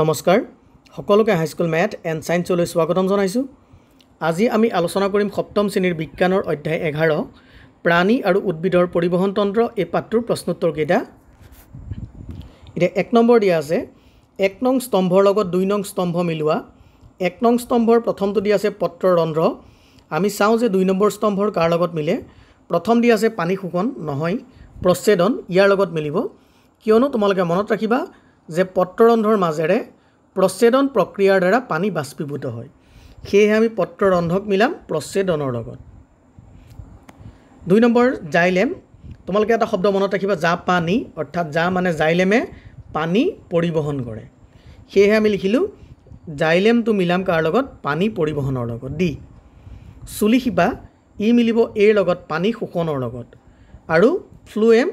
নমস্কাৰ সকলোকে high school math and চায়েন্সলৈ স্বাগতম জনাইছোঁ আজি আমি আলোচনা কৰিম সপ্তম শ্ৰেণীৰ বিজ্ঞানৰ অধ্যায় এঘাৰ প্ৰাণী আৰু উদ্ভিদৰ পৰিবহণতন্ত্ৰ এই পাঠটোৰ প্ৰশ্নোত্তৰকেইটা এতিয়া এক নম্বৰ দিয়া আছে এক নং স্তম্ভৰ লগত দুই নং স্তম্ভ মিলোৱা এক নং স্তম্ভৰ প্ৰথমটো দিয়া আছে পত্ৰ ৰন্ধ্ৰ আমি চাওঁ যে দুই নম্বৰ স্তম্ভৰ কাৰ লগত মিলে প্ৰথম দিয়া আছে পানী শোষণ নহয় প্ৰচ্ছেদন ইয়াৰ লগত মিলিব কিয়নো তোমালোকে মনত ৰাখিবা যে পত্ৰ ৰন্ধৰ মাজেৰে প্ৰচ্ছেদন প্ৰক্ৰিয়াৰ দ্বাৰা পানী বাষ্পীভূত হয় সেয়েহে আমি পত্ৰ ৰন্ধক মিলাম প্ৰচ্ছেদনৰ লগত দুই নম্বৰ জাইলেম তোমালোকে এটা শব্দ মনত ৰাখিবা জা পানী অৰ্থাৎ জা মানে জাইলেমে পানী পৰিবহণ কৰে সেয়েহে আমি লিখিলোঁ জাইলেমটো মিলাম কাৰ লগত পানী পৰিবহণৰ লগত দি চুলি শিপা ই মিলিব এৰ লগত পানী শোষণৰ লগত আৰু ফ্লুৱেম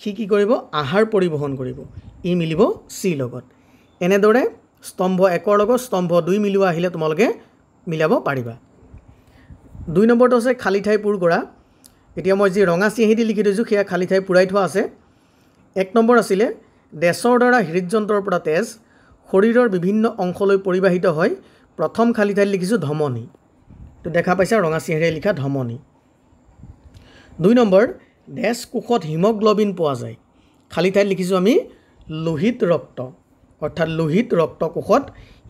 সি কি কৰিব আহাৰ পৰিবহণ কৰিব ই মিলিব চি লগত এনেদৰে স্তম্ভ একৰ লগত স্তম্ভ দুই মিলোৱা আহিলে তোমালোকে মিলাব পাৰিবা দুই নম্বৰটো হৈছে খালী ঠাই পূৰ কৰা এতিয়া মই যি ৰঙা চিহিটি লিখি থৈছোঁ সেয়া খালী ঠাই পূৰাই থোৱা আছে এক নম্বৰ আছিলে দেশৰ দ্বাৰা হৃদযন্ত্ৰৰ পৰা তেজ শৰীৰৰ বিভিন্ন অংশলৈ পৰিবাহিত হয় প্ৰথম খালী ঠাইত লিখিছোঁ ধমনি তো দেখা পাইছা ৰঙা চিহিৰে লিখা ধমনি দুই নম্বৰ দেশ কোষত হিমগ্ল'বিন পোৱা যায় খালী ঠাইত লিখিছোঁ আমি লোহিত ৰক্ত অৰ্থাৎ লোহিত ৰক্তকোষত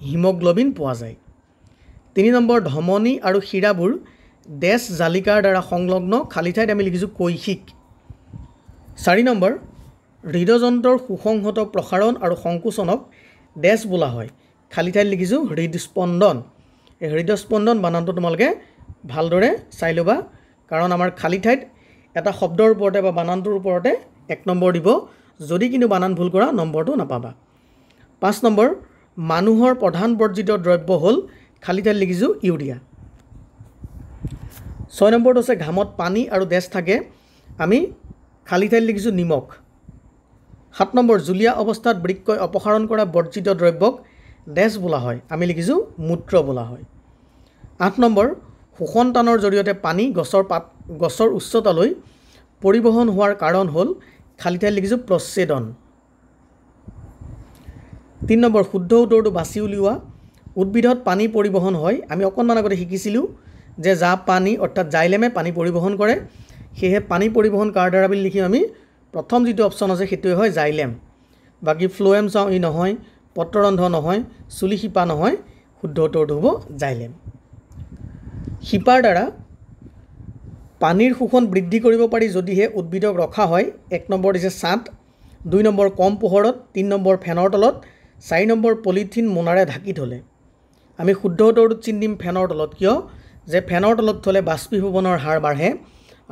হিমগ্ল'বিন পোৱা যায় তিনি নম্বৰ ধমনী আৰু শিৰাবোৰ দেচ জালিকাৰ দ্বাৰা সংলগ্ন খালী ঠাইত আমি লিখিছোঁ কৈশিক চাৰি নম্বৰ হৃদযন্ত্ৰৰ সুসংহত প্ৰসাৰণ আৰু সংকোচনক দেচ বোলা হয় খালী ঠাইত লিখিছোঁ হৃদস্পন্দন এই হৃদস্পন্দন বানানটো তোমালোকে ভালদৰে চাই ল'বা কাৰণ আমাৰ খালী ঠাইত এটা শব্দৰ ওপৰতে বা বানানটোৰ ওপৰতে এক নম্বৰ দিব যদি কিন্তু বানান ভুল কৰা নম্বৰটো নাপাবা পাঁচ নম্বৰ মানুহৰ প্ৰধান বৰ্জিত দ্ৰব্য হ'ল খালী ঠাইত লিখিছোঁ ইউৰিয়া ছয় নম্বৰটো হৈছে ঘামত পানী আৰু ডেছ থাকে আমি খালী ঠাইত লিখিছোঁ নিমখ সাত নম্বৰ জুলীয়া অৱস্থাত বৃক্ষই অপসাৰণ কৰা বৰ্জিত দ্ৰব্যক ডেছ বোলা হয় আমি লিখিছোঁ মূত্ৰ বোলা হয় আঠ নম্বৰ শোষণ টানৰ জৰিয়তে পানী গছৰ পাত গছৰ উচ্চতালৈ পৰিবহণ হোৱাৰ কাৰণ হ'ল খালী ঠাই লিখিছোঁ প্ৰচ্ছেদন তিনি নম্বৰ শুদ্ধ উত্তৰটো বাছি উলিওৱা উদ্ভিদত পানী পৰিবহণ হয় আমি অকণমান আগতে শিকিছিলোঁ যে জাপ পানী অৰ্থাৎ জাইলেমে পানী পৰিবহণ কৰে সেয়েহে পানী পৰিবহণ কাৰ দ্বাৰা বুলি লিখিম আমি প্ৰথম যিটো অপশ্যন আছে সেইটোৱে হয় জাইলেম বাকী ফ্ল'য়েম চাওঁ ই নহয় পত্ৰৰন্ধ নহয় চুলি শিপা নহয় শুদ্ধ উত্তৰটো হ'ব জাইলেম শিপাৰ দ্বাৰা পানীৰ শোষণ বৃদ্ধি কৰিব পাৰি যদিহে উদ্ভিদক ৰখা হয় এক নম্বৰ দিছে ছাঁত দুই নম্বৰ কম পোহৰত তিনি নম্বৰ ফেনৰ তলত চাৰি নম্বৰ পলিথিন মোনাৰে ঢাকি থ'লে আমি শুদ্ধ উত্তৰটোত চিন দিম ফেনৰ তলত কিয় যে ফেনৰ তলত থ'লে বাষ্পীভৱনৰ হাৰ বাঢ়ে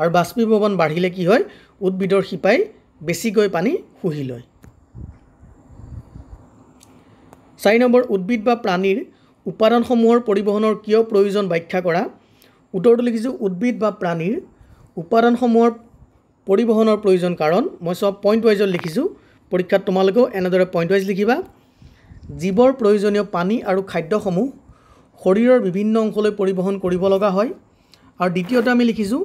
আৰু বাষ্পীভৱন বাঢ়িলে কি হয় উদ্ভিদৰ শিপাই বেছিকৈ পানী শুহি লয় চাৰি নম্বৰ উদ্ভিদ বা প্ৰাণীৰ উপাদানসমূহৰ পৰিবহণৰ কিয় প্ৰয়োজন ব্যাখ্যা কৰা উত্তৰটো লিখিছোঁ উদ্ভিদ বা প্ৰাণীৰ উপাদানসমূহৰ পৰিবহণৰ প্ৰয়োজন কাৰণ মই চব পইণ্ট ৱাইজত লিখিছোঁ পৰীক্ষাত তোমালোকেও এনেদৰে পইণ্ট ৱাইজ লিখিবা জীৱৰ প্ৰয়োজনীয় পানী আৰু খাদ্যসমূহ শৰীৰৰ বিভিন্ন অংশলৈ পৰিবহণ কৰিব লগা হয় আৰু দ্বিতীয়তে আমি লিখিছোঁ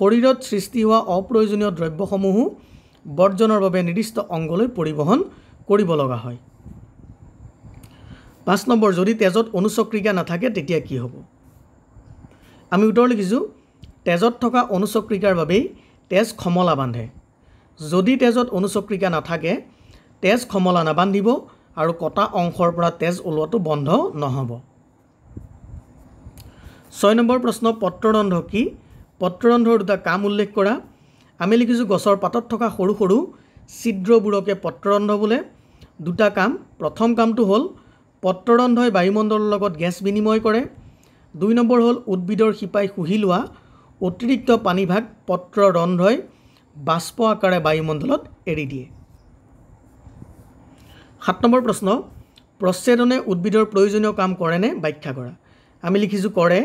শৰীৰত সৃষ্টি হোৱা অপ্ৰয়োজনীয় দ্ৰব্যসমূহো বৰ্জনৰ বাবে নিৰ্দিষ্ট অংগলৈ পৰিবহণ কৰিব লগা হয় পাঁচ নম্বৰ যদি তেজত অনুচক্ৰিকা নাথাকে তেতিয়া কি হ'ব আমি উত্তৰ লিখিছোঁ তেজত থকা অনুচক্ৰিকাৰ বাবেই তেজ খমলা বান্ধে যদি তেজত অনুচক্ৰিকা নাথাকে তেজ খমলা নাবান্ধিব আৰু কটা অংশৰ পৰা তেজ ওলোৱাটো বন্ধ নহ'ব ছয় নম্বৰ প্ৰশ্ন পত্ৰৰন্ধ কি পত্ৰৰন্ধৰ দুটা কাম উল্লেখ কৰা আমি লিখিছোঁ গছৰ পাতত থকা সৰু সৰু ছিদ্ৰবোৰকে পত্ৰৰন্ধ বোলে দুটা কাম প্ৰথম কামটো হ'ল পত্ৰৰন্ধই বায়ুমণ্ডলৰ লগত গেছ বিনিময় কৰে দুই নম্বৰ হ'ল উদ্ভিদৰ শিপাই শুহি লোৱা অতিৰিক্ত পানীভাগ পত্ৰ ৰন্ধ্ৰই বাষ্প আকাৰে বায়ুমণ্ডলত এৰি দিয়ে সাত নম্বৰ প্ৰশ্ন প্ৰচ্ছেদনে উদ্ভিদৰ প্ৰয়োজনীয় কাম কৰেনে ব্যাখ্যা কৰা আমি লিখিছোঁ কৰে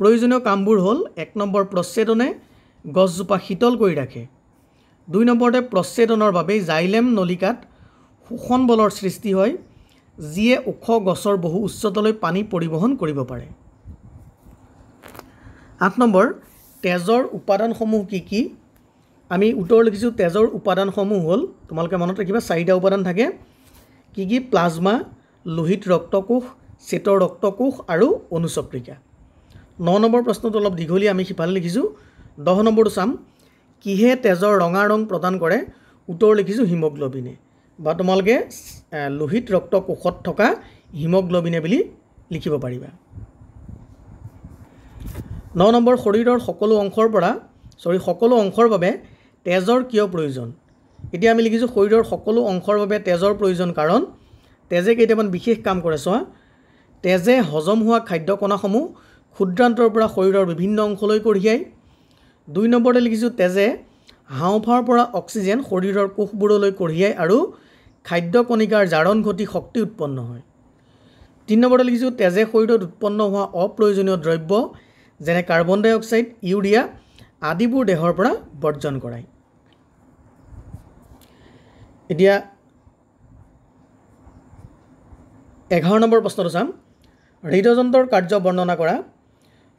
প্ৰয়োজনীয় কামবোৰ হ'ল এক নম্বৰ প্ৰচ্ছেদনে গছজোপা শীতল কৰি ৰাখে দুই নম্বৰতে প্ৰচ্ছেদনৰ বাবে জাইলেম নলিকাত শোষণ বলৰ সৃষ্টি হয় যিয়ে ওখ গছৰ বহু উচ্চতালৈ পানী পৰিবহণ কৰিব পাৰে আঠ নম্বৰ তেজৰ উপাদানসমূহ কি কি আমি উত্তৰ লিখিছোঁ তেজৰ উপাদানসমূহ হ'ল তোমালোকে মনত ৰাখিবা চাৰিটা উপাদান থাকে কি কি প্লাজমা লোহিত ৰক্তকোষ চেতৰ ৰক্তকোষ আৰু অনুচক্ৰিকা ন নম্বৰ প্ৰশ্নটো অলপ দীঘলীয়া আমি সিফালে লিখিছোঁ দহ নম্বৰটো চাম কিহে তেজৰ ৰঙা ৰং প্ৰদান কৰে উত্তৰ লিখিছোঁ হিমগ্ল'বিনে বা তোমালোকে লোহিত ৰক্তকোষত থকা হিমগ্ল'বিনে বুলি লিখিব পাৰিবা ন নম্বৰ শৰীৰৰ সকলো অংশৰ পৰা চৰি সকলো অংশৰ বাবে তেজৰ কিয় প্ৰয়োজন এতিয়া আমি লিখিছোঁ শৰীৰৰ সকলো অংশৰ বাবে তেজৰ প্ৰয়োজন কাৰণ তেজে কেইটামান বিশেষ কাম কৰে চোৱা তেজে হজম হোৱা খাদ্য কণাসমূহ ক্ষুদ্ৰান্তৰ পৰা শৰীৰৰ বিভিন্ন অংশলৈ কঢ়িয়াই দুই নম্বৰতে লিখিছোঁ তেজে হাওঁফাওঁৰ পৰা অক্সিজেন শৰীৰৰ কোষবোৰলৈ কঢ়িয়াই আৰু খাদ্য কণিকাৰ জাৰণ ঘটি শক্তি উৎপন্ন হয় তিনি নম্বৰতে লিখিছোঁ তেজে শৰীৰত উৎপন্ন হোৱা অপ্ৰয়োজনীয় দ্ৰব্য যেনে কাৰ্বন ডাই অক্সাইড ইউৰিয়া আদিবোৰ দেহৰ পৰা বৰ্জন কৰায় এতিয়া এঘাৰ নম্বৰ প্ৰশ্নটো চাম হৃদযন্ত্ৰৰ কাৰ্য বৰ্ণনা কৰা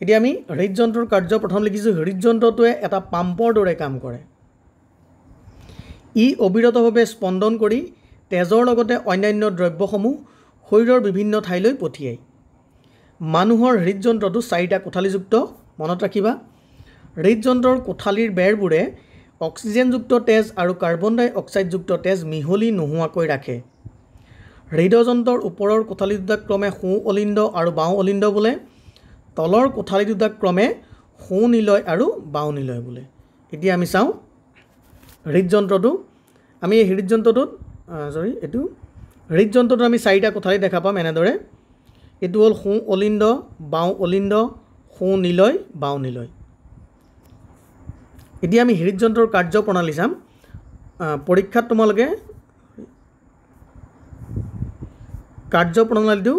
এতিয়া আমি হৃদযন্ত্ৰৰ কাৰ্য প্ৰথম লিখিছোঁ হৃদযন্ত্ৰটোৱে এটা পাম্পৰ দৰে কাম কৰে ই অবিৰতভাৱে স্পন্দন কৰি তেজৰ লগতে অন্যান্য দ্ৰব্যসমূহ শৰীৰৰ বিভিন্ন ঠাইলৈ পঠিয়াই মানুহৰ হৃদযন্ত্ৰটো চাৰিটা কোঠালিযুক্ত মনত ৰাখিবা হৃদযন্ত্ৰৰ কোঠালিৰ বেৰবোৰে অক্সিজেনযুক্ত তেজ আৰু কাৰ্বন ডাই অক্সাইডযুক্ত তেজ মিহলি নোহোৱাকৈ ৰাখে হৃদযন্ত্ৰৰ ওপৰৰ কোঠালি দুটাক ক্ৰমে সোঁ অলিণ্ড আৰু বাওঁ অলিন্দ বোলে তলৰ কোঠালি দুটাক ক্ৰমে সোঁ নিলয় আৰু বাওঁ নিলয় বোলে এতিয়া আমি চাওঁ হৃদযন্ত্ৰটো আমি এই হৃদযন্ত্ৰটোত চৰি এইটো হৃদযন্ত্ৰটো আমি চাৰিটা কোঠালি দেখা পাম এনেদৰে এইটো হ'ল সোঁ অলিন্দ বাওঁ অলিন্দ সোঁ নিলয় বাওঁ নিলয় এতিয়া আমি হৃদযন্ত্ৰৰ কাৰ্যপ্ৰণালী চাম পৰীক্ষাত তোমালোকে কাৰ্যপ্ৰণালীটো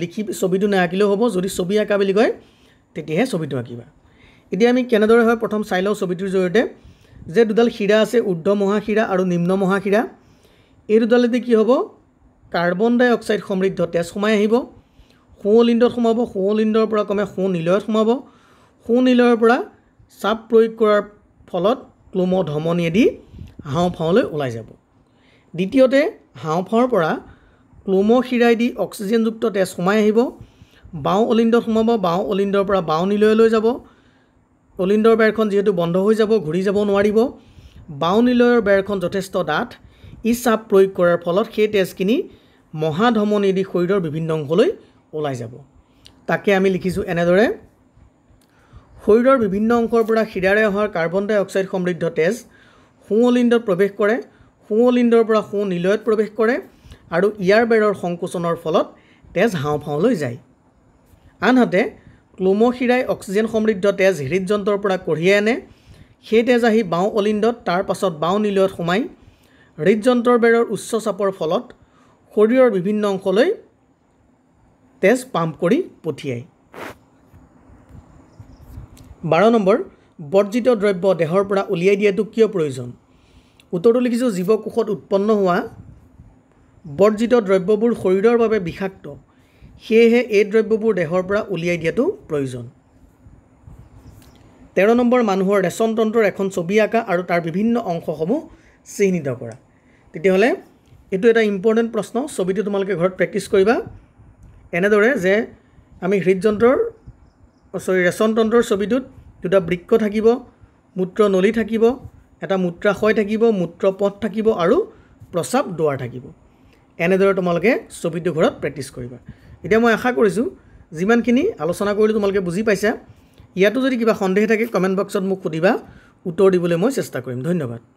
লিখি ছবিটো আঁকিলেও হ'ব যদি ছবি আঁকা বুলি কয় তেতিয়াহে ছবিটো আঁকিবা এতিয়া আমি কেনেদৰে হয় প্ৰথম চাই লওঁ ছবিটোৰ জৰিয়তে যে দুডাল শিৰা আছে ঊৰ্ধ মহাশিৰা আৰু নিম্ন মহাশিৰা এই দুডালেদি কি হ'ব কাৰ্বন ডাই অক্সাইড সমৃদ্ধ তেজ সোমাই আহিব সোঁৱলিণ্ডত সোমাব সোঁৱলিণ্ডৰ পৰা ক্ৰমে সোঁনীলয়ত সোমাব সোঁ সোঁনীলয়ৰ পৰা চাপ প্ৰয়োগ কৰাৰ ফলত ক্লোম ধমনিয়েদি হাওঁফাওঁলৈ ওলাই যাব দ্বিতীয়তে হাওঁফাওঁৰ পৰা ক্লোম শিৰাই দি অক্সিজেনযুক্ত তেজ সোমাই আহিব বাওঁ অলিণ্ডত সোমাব বাওঁ অলিণ্ডৰ পৰা বাওঁ নিলয়লৈ যাব অলিণ্ডৰ বেৰখন যিহেতু বন্ধ হৈ যাব ঘূৰি যাব নোৱাৰিব বাওঁ নীলয়ৰ বেৰখন যথেষ্ট ডাঠ ই চাপ প্ৰয়োগ কৰাৰ ফলত সেই তেজখিনি মহাধমনিয়েদি শৰীৰৰ বিভিন্ন অংশলৈ ওলাই যাব তাকে আমি লিখিছোঁ এনেদৰে শৰীৰৰ বিভিন্ন অংশৰ পৰা শিৰাৰে অহা কাৰ্বন ডাই অক্সাইড সমৃদ্ধ তেজ সোঁৱলিণ্ডত প্ৰৱেশ কৰে সোঁৱলিণ্ডৰ পৰা সোঁ নিলয়ত প্ৰৱেশ কৰে আৰু ইয়াৰ বেৰৰ সংকোচনৰ ফলত তেজ হাওঁফাওঁলৈ যায় আনহাতে ক্লোমশিৰাই অক্সিজেন সমৃদ্ধ তেজ হৃদযন্ত্ৰৰ পৰা কঢ়িয়াই আনে সেই তেজ আহি বাওঁ অলিণ্ডত তাৰ পাছত বাওঁ নিলয়ত সোমাই হৃদযন্ত্ৰৰ বেৰৰ উচ্চ চাপৰ ফলত শৰীৰৰ বিভিন্ন অংশলৈ তেজ পাম্প কৰি পঠিয়ায় বাৰ নম্বৰ বৰ্জিত দ্ৰব্য দেহৰ পৰা উলিয়াই দিয়াটো কিয় প্ৰয়োজন উত্তৰটো লিখিছোঁ জীৱকোষত উৎপন্ন হোৱা বৰ্জিত দ্ৰব্যবোৰ শৰীৰৰ বাবে বিষাক্ত সেয়েহে এই দ্ৰব্যবোৰ দেহৰ পৰা উলিয়াই দিয়াটো প্ৰয়োজন তেৰ নম্বৰ মানুহৰ ৰেচনতন্ত্ৰৰ এখন ছবি আঁকা আৰু তাৰ বিভিন্ন অংশসমূহ চিহ্নিত কৰা তেতিয়াহ'লে এইটো এটা ইম্পৰ্টেণ্ট প্ৰশ্ন ছবিটো তোমালোকে ঘৰত প্ৰেক্টিছ কৰিবা এনেদৰে যে আমি হৃদযন্ত্ৰৰ চৰি ৰেচন তন্ত্ৰৰ ছবিটোত দুটা বৃক্ষ থাকিব মূত্ৰ নলী থাকিব এটা মূত্ৰাশয় থাকিব মূত্ৰ পথ থাকিব আৰু প্ৰস্ৰাৱ দুৱাৰ থাকিব এনেদৰে তোমালোকে ছবিটো ঘৰত প্ৰেক্টিছ কৰিবা এতিয়া মই আশা কৰিছোঁ যিমানখিনি আলোচনা কৰিলোঁ তোমালোকে বুজি পাইছা ইয়াতো যদি কিবা সন্দেহ থাকে কমেণ্ট বক্সত মোক সুধিবা উত্তৰ দিবলৈ মই চেষ্টা কৰিম ধন্যবাদ